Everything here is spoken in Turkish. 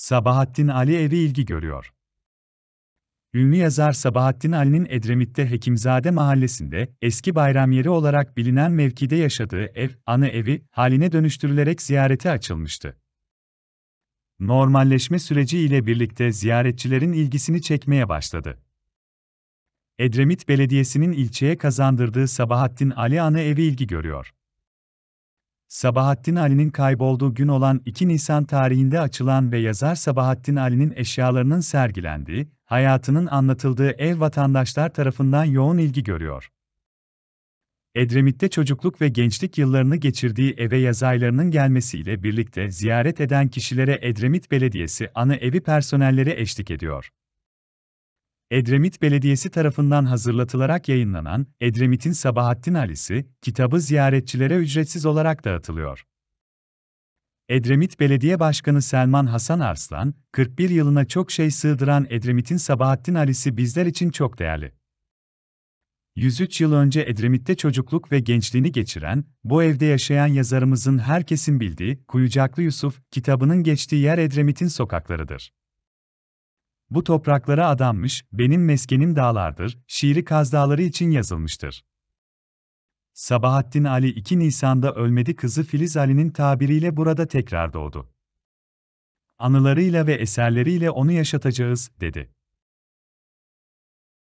Sabahattin Ali evi ilgi görüyor. Ünlü yazar Sabahattin Ali'nin Edremit'te Hekimzade Mahallesi'nde, eski bayram yeri olarak bilinen mevkide yaşadığı ev, anı evi, haline dönüştürülerek ziyarete açılmıştı. Normalleşme süreci ile birlikte ziyaretçilerin ilgisini çekmeye başladı. Edremit Belediyesi'nin ilçeye kazandırdığı Sabahattin Ali Anı evi ilgi görüyor. Sabahattin Ali'nin kaybolduğu gün olan 2 Nisan tarihinde açılan ve yazar Sabahattin Ali'nin eşyalarının sergilendiği, hayatının anlatıldığı ev vatandaşlar tarafından yoğun ilgi görüyor. Edremit'te çocukluk ve gençlik yıllarını geçirdiği eve yazaylarının gelmesiyle birlikte ziyaret eden kişilere Edremit Belediyesi anı evi personelleri eşlik ediyor. Edremit Belediyesi tarafından hazırlatılarak yayınlanan Edremit'in Sabahattin Ali'si kitabı ziyaretçilere ücretsiz olarak dağıtılıyor. Edremit Belediye Başkanı Selman Hasan Arslan, 41 yılına çok şey sığdıran Edremit'in Sabahattin Ali'si bizler için çok değerli. 103 yıl önce Edremit'te çocukluk ve gençliğini geçiren, bu evde yaşayan yazarımızın herkesin bildiği Kuyucaklı Yusuf kitabının geçtiği yer Edremit'in sokaklarıdır. Bu topraklara adanmış, benim meskenim dağlardır, şiiri Kaz Dağları için yazılmıştır. Sabahattin Ali 2 Nisan'da ölmedi kızı Filiz Ali'nin tabiriyle burada tekrar doğdu. Anılarıyla ve eserleriyle onu yaşatacağız, dedi.